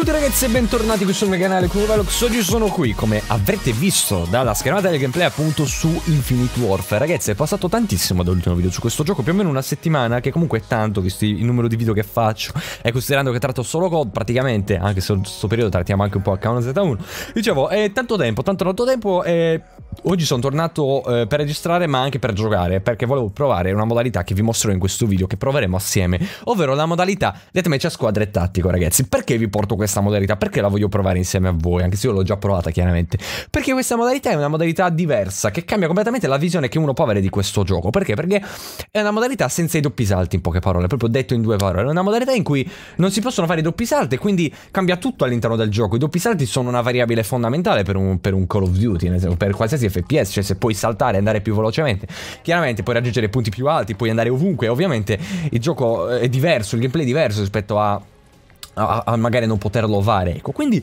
Salute ragazzi e bentornati qui sul mio canale Velox Oggi sono qui, come avrete visto dalla schermata del gameplay appunto su Infinite Warfare Ragazzi è passato tantissimo dall'ultimo video su questo gioco, più o meno una settimana Che comunque è tanto, visto il numero di video che faccio E considerando che tratto solo COD praticamente, anche se in questo periodo trattiamo anche un po' H1Z1 Dicevo, è tanto tempo, tanto tanto tempo e oggi sono tornato eh, per registrare ma anche per giocare perché volevo provare una modalità che vi mostrerò in questo video che proveremo assieme ovvero la modalità deathmatch a squadre e tattico ragazzi perché vi porto questa modalità perché la voglio provare insieme a voi anche se io l'ho già provata chiaramente perché questa modalità è una modalità diversa che cambia completamente la visione che uno può avere di questo gioco perché perché è una modalità senza i doppi salti in poche parole proprio detto in due parole è una modalità in cui non si possono fare i doppi salti e quindi cambia tutto all'interno del gioco i doppi salti sono una variabile fondamentale per un, per un Call of Duty per qualsiasi fps, cioè se puoi saltare e andare più velocemente, chiaramente puoi raggiungere punti più alti, puoi andare ovunque, ovviamente il gioco eh, è diverso, il gameplay è diverso rispetto a a, a, magari non poterlo fare. Ecco, quindi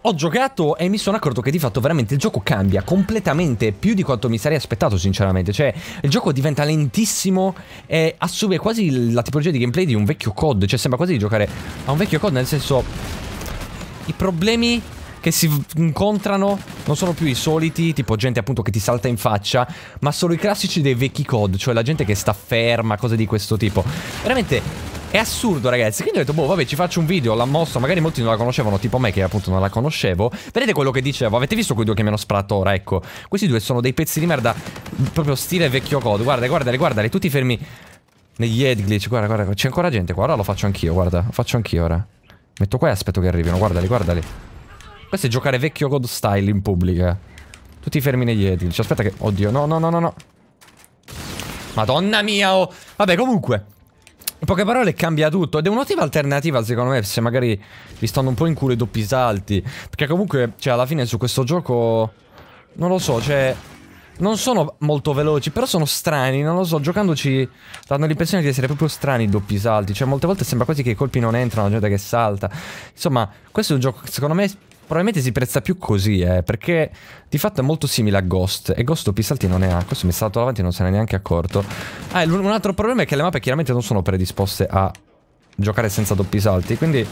ho giocato e mi sono accorto che di fatto veramente il gioco cambia completamente più di quanto mi sarei aspettato, sinceramente. Cioè, il gioco diventa lentissimo e assume quasi la tipologia di gameplay di un vecchio COD. Cioè, sembra quasi di giocare a un vecchio COD, nel senso. I problemi che si incontrano non sono più i soliti, tipo gente appunto che ti salta in faccia, ma sono i classici dei vecchi COD, cioè la gente che sta ferma, cose di questo tipo. Veramente è assurdo, ragazzi. Quindi ho detto, boh, vabbè, ci faccio un video, l'ha mosso, Magari molti non la conoscevano, tipo me, che appunto non la conoscevo. Vedete quello che dicevo? Avete visto quei due che mi hanno sparato ora? Ecco, questi due sono dei pezzi di merda, proprio stile vecchio codo. Guarda, guardali, guardali, tutti fermi negli headglitch. Guarda, guarda, c'è ancora gente qua. Ora lo faccio anch'io, guarda. Lo faccio anch'io ora. Metto qua e aspetto che arrivino. Guardali, guardali. Questo è giocare vecchio God style in pubblica. Eh. Tutti fermi negli edil. Cioè, aspetta che... Oddio, no, no, no, no, no. Madonna mia, oh. Vabbè, comunque. In poche parole cambia tutto ed è un'ottima alternativa secondo me se magari vi stanno un po' in culo i doppi salti. Perché comunque, cioè, alla fine su questo gioco... Non lo so, cioè... Non sono molto veloci, però sono strani, non lo so, giocandoci danno l'impressione di essere proprio strani i doppi salti, cioè molte volte sembra quasi che i colpi non entrano, la gente che salta. Insomma, questo è un gioco che secondo me Probabilmente si prezza più così, eh, perché di fatto è molto simile a Ghost. E Ghost Pissalti non ne ha. Questo mi è stato davanti e non se ne è neanche accorto. Ah, un altro problema è che le mappe chiaramente non sono predisposte a giocare senza doppi salti, quindi...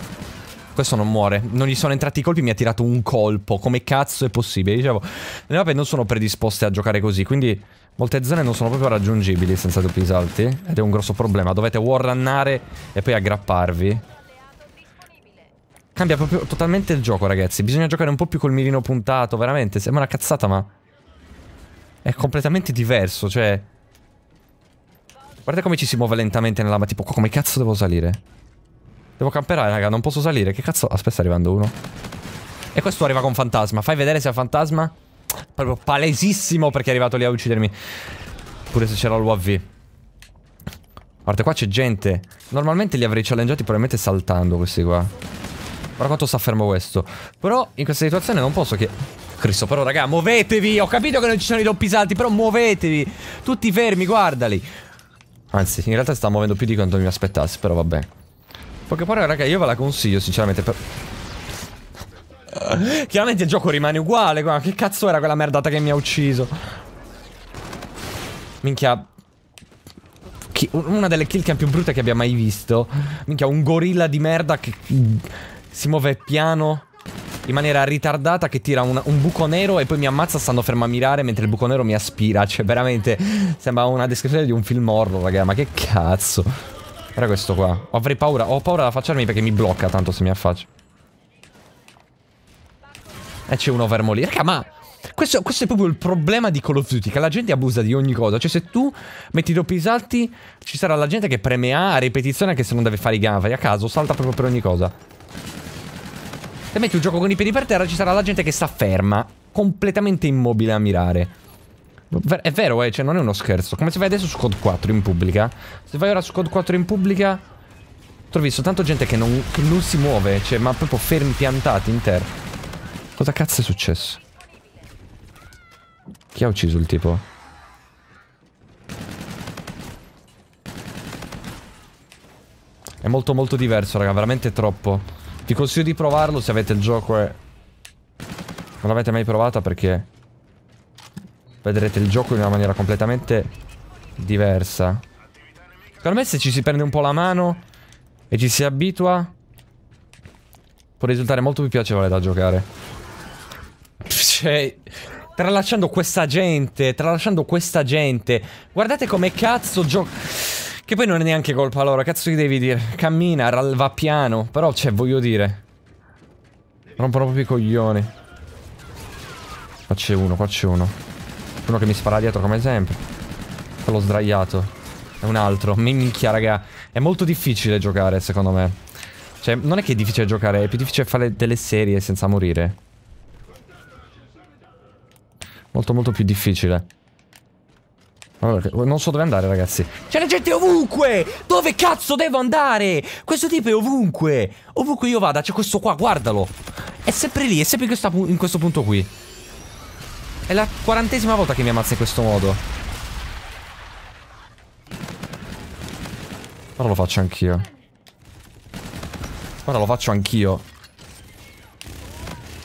Questo non muore, non gli sono entrati i colpi, mi ha tirato un colpo, come cazzo è possibile? Dicevo, le mappe non sono predisposte a giocare così, quindi molte zone non sono proprio raggiungibili senza doppi salti, ed è un grosso problema, dovete warrannare e poi aggrapparvi. Cambia proprio totalmente il gioco, ragazzi. Bisogna giocare un po' più col mirino puntato, veramente. Sembra una cazzata, ma... È completamente diverso, cioè... Guarda come ci si muove lentamente nella... Ma tipo, come cazzo devo salire? Devo camperare, raga, non posso salire. Che cazzo... Aspetta, sta arrivando uno. E questo arriva con fantasma. Fai vedere se ha fantasma? Proprio palesissimo perché è arrivato lì a uccidermi. Pure se c'era l'UAV. Guarda, qua c'è gente. Normalmente li avrei challengeati probabilmente saltando questi qua. Guarda quanto sta fermo questo. Però in questa situazione non posso che... Cristo, però raga, muovetevi! Ho capito che non ci sono i doppi salti, però muovetevi! Tutti fermi, guardali! Anzi, in realtà sta muovendo più di quanto mi aspettassi, però vabbè. parole, raga, io ve la consiglio, sinceramente, per... Chiaramente il gioco rimane uguale, qua. Che cazzo era quella merdata che mi ha ucciso? Minchia, una delle kill cam più brutte che abbia mai visto. Minchia, un gorilla di merda che si muove piano in maniera ritardata che tira un, un, buco nero e poi mi ammazza stando fermo a mirare mentre il buco nero mi aspira. Cioè, veramente sembra una descrizione di un film horror, raga. Ma che cazzo. Era questo qua. Avrei paura. Ho paura ad affacciarmi perché mi blocca tanto se mi affaccio. E eh, c'è uno fermo lì. Raga, ma... Questo, questo, è proprio il problema di Call of Duty, che la gente abusa di ogni cosa. Cioè, se tu metti doppi salti, ci sarà la gente che preme A a ripetizione anche se non deve fare i ganfari. A caso, salta proprio per ogni cosa. Se metti un gioco con i piedi per terra ci sarà la gente che sta ferma, completamente immobile a mirare. È vero, eh, cioè non è uno scherzo. Come se vai adesso su Code 4 in pubblica? Se vai ora su Code 4 in pubblica, trovi soltanto gente che non, che non si muove, cioè ma proprio fermi, piantati in terra. Cosa cazzo è successo? Chi ha ucciso il tipo? È molto molto diverso, raga, veramente troppo. Vi consiglio di provarlo se avete il gioco e... Non l'avete mai provata perché... Vedrete il gioco in una maniera completamente diversa. Secondo me se ci si prende un po' la mano e ci si abitua... Può risultare molto più piacevole da giocare. Cioè... Tralasciando questa gente, tralasciando questa gente. Guardate come cazzo gioca... Che poi non è neanche colpa loro, cazzo gli devi dire? Cammina, va piano, però cioè voglio dire. Rompono proprio i coglioni. Qua c'è uno, qua c'è uno. Uno che mi spara dietro come sempre. Quello sdraiato. È un altro. Minchia, raga. È molto difficile giocare, secondo me. Cioè, non è che è difficile giocare, è più difficile fare delle serie senza morire. Molto, molto più difficile. Allora, non so dove andare, ragazzi. C'è la gente ovunque! Dove cazzo devo andare? Questo tipo è ovunque! Ovunque io vada, c'è questo qua, guardalo! È sempre lì, è sempre in, questa, in questo punto qui. È la quarantesima volta che mi ammazza in questo modo. Ora lo faccio anch'io. Ora lo faccio anch'io.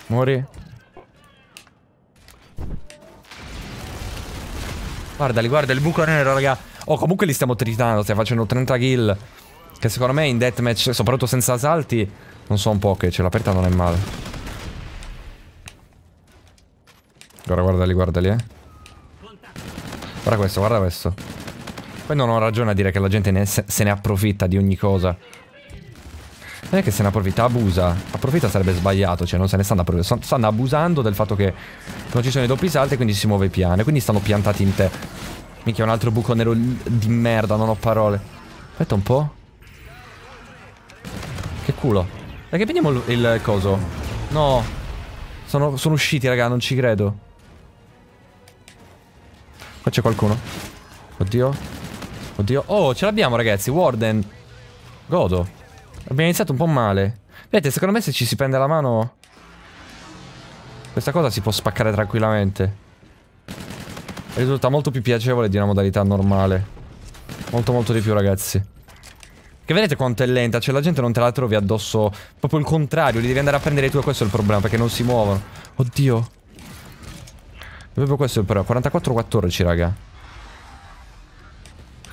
Muori. Guardali, guarda il buco nero, raga. Oh, comunque li stiamo tritando, stiamo facendo 30 kill. Che secondo me in deathmatch, soprattutto senza salti, non sono poche. Cioè, l'aperta non è male. Guarda, guardali, guardali, eh. Guarda questo, guarda questo. Poi non ho ragione a dire che la gente ne se ne approfitta di ogni cosa. Non è che se ne approfitta, abusa. Approfitta sarebbe sbagliato, cioè non se ne stanno approfittando. Stanno abusando del fatto che non ci sono i doppi salti e quindi si muove piano. quindi stanno piantati in te. Minchia, un altro buco nero di merda, non ho parole. Aspetta un po'. Che culo. Dai che vediamo il, il coso. No. Sono, sono usciti, raga, non ci credo. Qua c'è qualcuno. Oddio. Oddio. Oh, ce l'abbiamo, ragazzi. Warden. Godo. Abbiamo iniziato un po' male. Vedete, secondo me se ci si prende la mano... Questa cosa si può spaccare tranquillamente. Risulta molto più piacevole di una modalità normale. Molto molto di più, ragazzi. Che vedete quanto è lenta, cioè la gente non te la trovi addosso. Proprio il contrario, li devi andare a prendere tu e questo è il problema, perché non si muovono. Oddio. È proprio questo è il problema. 44-14, raga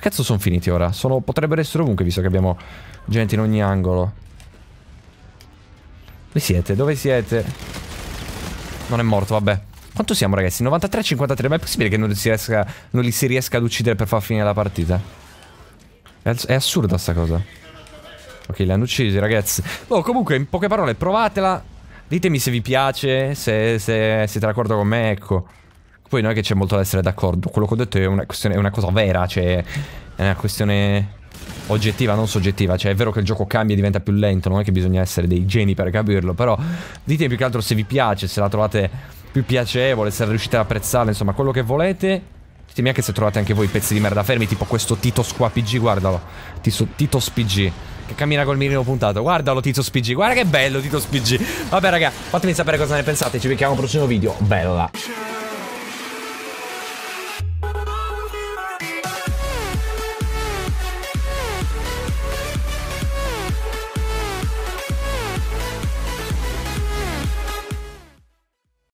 cazzo sono finiti ora? Sono, potrebbero essere ovunque visto che abbiamo gente in ogni angolo. Dove siete? Dove siete? Non è morto, vabbè. Quanto siamo ragazzi? 93-53, ma è possibile che non, si riesca, non li si riesca ad uccidere per far finire la partita? È, è assurda sta cosa. Ok, li hanno uccisi ragazzi. Oh, comunque, in poche parole, provatela. Ditemi se vi piace, se, se siete d'accordo con me, ecco. Poi non è che c'è molto da essere d'accordo, quello che ho detto è una, questione, è una cosa vera, cioè è una questione oggettiva, non soggettiva. Cioè, è vero che il gioco cambia e diventa più lento, non è che bisogna essere dei geni per capirlo. Però ditemi più che altro se vi piace, se la trovate più piacevole, se riuscite ad apprezzarla, insomma, quello che volete. Ditemi anche se trovate anche voi pezzi di merda fermi, tipo questo Titos qua PG, guardalo. Tito, Titos PG. Che cammina col mirino puntato. Guardalo Tito PG, guarda che bello Titos PG. Vabbè, raga, fatemi sapere cosa ne pensate. Ci vediamo al prossimo video. Bella.